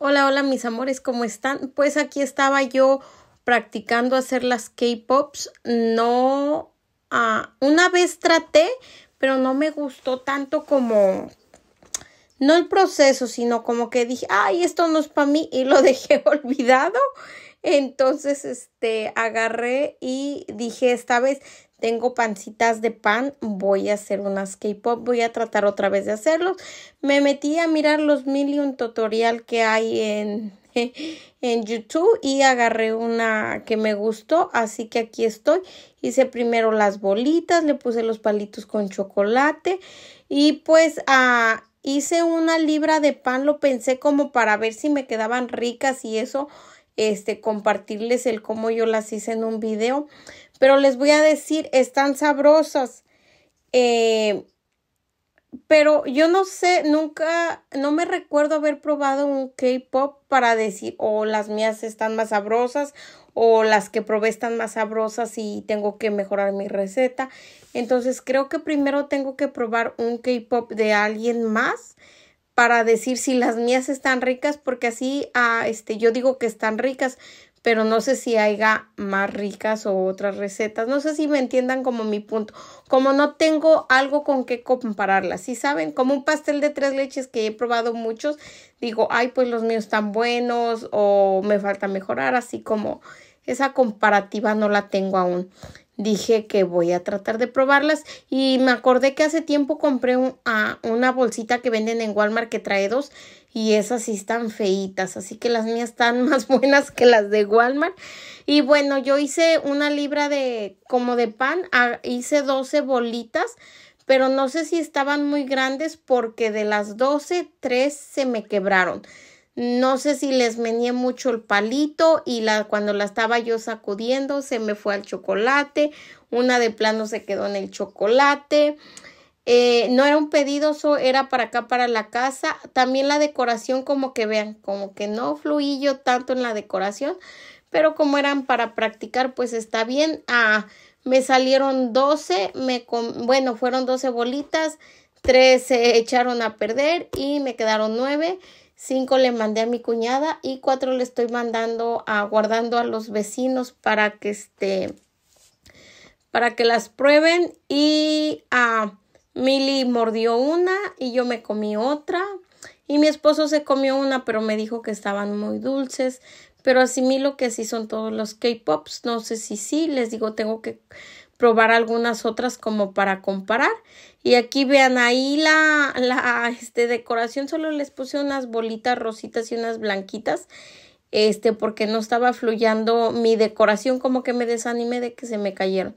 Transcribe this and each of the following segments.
Hola, hola mis amores, ¿cómo están? Pues aquí estaba yo practicando hacer las K-Pops. No, ah, una vez traté, pero no me gustó tanto como, no el proceso, sino como que dije, ay, esto no es para mí y lo dejé olvidado. Entonces, este, agarré y dije, esta vez tengo pancitas de pan, voy a hacer unas K-pop, voy a tratar otra vez de hacerlos. Me metí a mirar los Million tutorial que hay en, en YouTube y agarré una que me gustó, así que aquí estoy. Hice primero las bolitas, le puse los palitos con chocolate y pues a ah, hice una libra de pan, lo pensé como para ver si me quedaban ricas y eso, este, compartirles el cómo yo las hice en un video. Pero les voy a decir, están sabrosas. Eh, pero yo no sé, nunca, no me recuerdo haber probado un K-pop para decir, o las mías están más sabrosas, o las que probé están más sabrosas y tengo que mejorar mi receta. Entonces creo que primero tengo que probar un K-pop de alguien más para decir si las mías están ricas, porque así ah, este, yo digo que están ricas, pero no sé si haya más ricas o otras recetas. No sé si me entiendan como mi punto. Como no tengo algo con qué compararlas, Si saben? Como un pastel de tres leches que he probado muchos, digo, ay, pues los míos están buenos o me falta mejorar, así como esa comparativa no la tengo aún dije que voy a tratar de probarlas y me acordé que hace tiempo compré ah, una bolsita que venden en Walmart que trae dos y esas sí están feitas, así que las mías están más buenas que las de Walmart. Y bueno, yo hice una libra de como de pan, ah, hice 12 bolitas, pero no sé si estaban muy grandes porque de las 12, 3 se me quebraron. No sé si les menía mucho el palito y la, cuando la estaba yo sacudiendo se me fue al chocolate. Una de plano se quedó en el chocolate. Eh, no era un pedido, era para acá, para la casa. También la decoración, como que vean, como que no fluí yo tanto en la decoración, pero como eran para practicar, pues está bien. Ah, me salieron 12, me bueno, fueron 12 bolitas, Tres se echaron a perder y me quedaron nueve. Cinco le mandé a mi cuñada y cuatro le estoy mandando a guardando a los vecinos para que este para que las prueben y a mordió una y yo me comí otra y mi esposo se comió una pero me dijo que estaban muy dulces pero asimilo que sí son todos los K-pops no sé si sí les digo tengo que probar algunas otras como para comparar. Y aquí vean, ahí la, la este, decoración solo les puse unas bolitas rositas y unas blanquitas. Este, porque no estaba fluyendo mi decoración, como que me desanimé de que se me cayeron.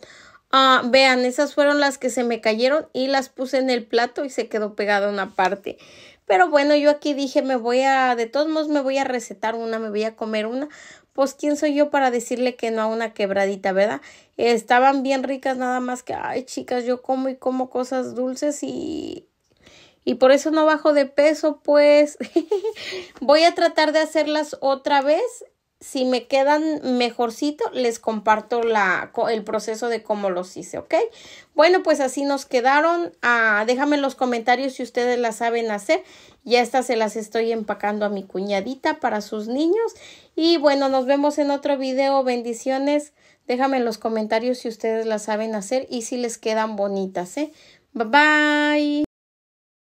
Ah, vean, esas fueron las que se me cayeron y las puse en el plato y se quedó pegada una parte. Pero bueno, yo aquí dije, me voy a, de todos modos me voy a recetar una, me voy a comer una, pues quién soy yo para decirle que no a una quebradita, ¿verdad? Estaban bien ricas nada más que, ay chicas, yo como y como cosas dulces y... Y por eso no bajo de peso, pues voy a tratar de hacerlas otra vez si me quedan mejorcito, les comparto la, el proceso de cómo los hice, ¿ok? Bueno, pues así nos quedaron. Ah, déjame en los comentarios si ustedes las saben hacer. Ya estas se las estoy empacando a mi cuñadita para sus niños. Y bueno, nos vemos en otro video. Bendiciones. Déjame en los comentarios si ustedes las saben hacer y si les quedan bonitas, ¿eh? Bye bye.